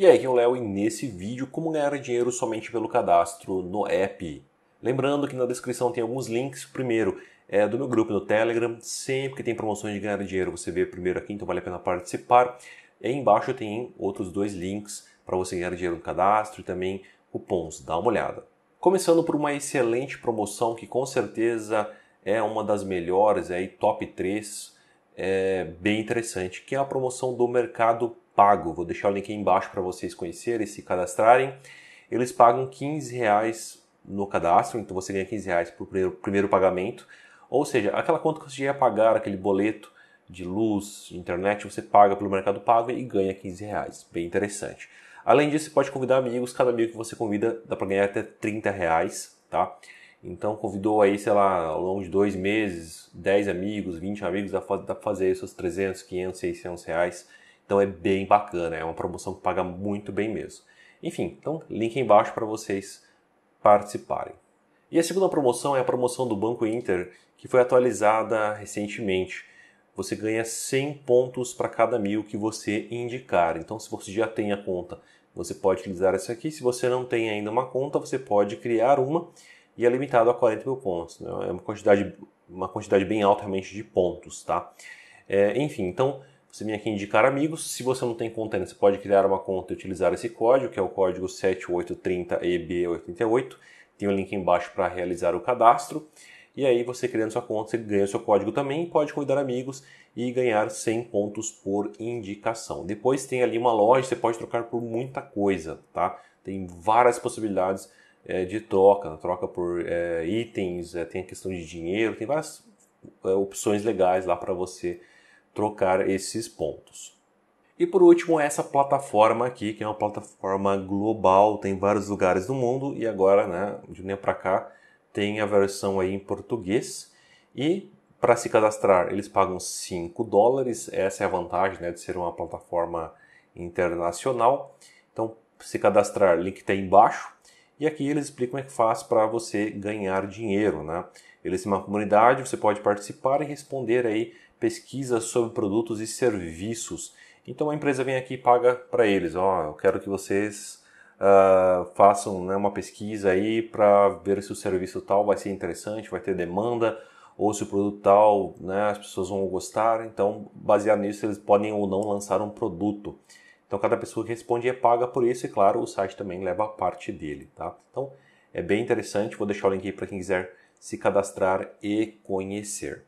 E aí, aqui é o Léo e nesse vídeo como ganhar dinheiro somente pelo cadastro no app. Lembrando que na descrição tem alguns links. Primeiro é do meu grupo no Telegram. Sempre que tem promoções de ganhar dinheiro, você vê primeiro aqui, então vale a pena participar. E aí embaixo tem outros dois links para você ganhar dinheiro no cadastro e também cupons. Dá uma olhada. Começando por uma excelente promoção que com certeza é uma das melhores, aí top 3, é bem interessante, que é a promoção do Mercado pago. Vou deixar o link aí embaixo para vocês conhecerem e se cadastrarem. Eles pagam 15 reais no cadastro, então você ganha 15 reais por primeiro, primeiro pagamento. Ou seja, aquela conta que você ia pagar, aquele boleto de luz, de internet, você paga pelo Mercado Pago e ganha 15 reais. Bem interessante. Além disso, você pode convidar amigos. Cada amigo que você convida dá para ganhar até 30 reais, tá? Então, convidou aí, sei lá, ao longo de dois meses, 10 amigos, 20 amigos, dá para fazer seus 300, 500, 600 reais então é bem bacana, é uma promoção que paga muito bem mesmo. Enfim, então link embaixo para vocês participarem. E a segunda promoção é a promoção do Banco Inter, que foi atualizada recentemente. Você ganha 100 pontos para cada mil que você indicar. Então, se você já tem a conta, você pode utilizar essa aqui. Se você não tem ainda uma conta, você pode criar uma e é limitado a 40 mil pontos. Né? É uma quantidade, uma quantidade bem alta realmente de pontos, tá? É, enfim, então você vem aqui indicar amigos. Se você não tem conta você pode criar uma conta e utilizar esse código, que é o código 7830EB88. Tem o um link embaixo para realizar o cadastro. E aí você criando sua conta, você ganha o seu código também, pode convidar amigos e ganhar 100 pontos por indicação. Depois tem ali uma loja, você pode trocar por muita coisa, tá? Tem várias possibilidades é, de troca, troca por é, itens, é, tem a questão de dinheiro, tem várias opções legais lá para você trocar esses pontos. E por último, essa plataforma aqui, que é uma plataforma global, tem vários lugares do mundo e agora, né, de um para cá, tem a versão aí em português. E para se cadastrar, eles pagam 5 dólares, essa é a vantagem né, de ser uma plataforma internacional. Então, se cadastrar, link está embaixo. E aqui eles explicam como é que faz para você ganhar dinheiro, né? Eles têm uma comunidade, você pode participar e responder aí pesquisa sobre produtos e serviços. Então a empresa vem aqui e paga para eles, ó, oh, eu quero que vocês uh, façam né, uma pesquisa aí para ver se o serviço tal vai ser interessante, vai ter demanda, ou se o produto tal, né, as pessoas vão gostar. Então, baseado nisso, eles podem ou não lançar um produto. Então, cada pessoa que responde é paga por isso e, claro, o site também leva parte dele, tá? Então, é bem interessante. Vou deixar o link aí para quem quiser se cadastrar e conhecer.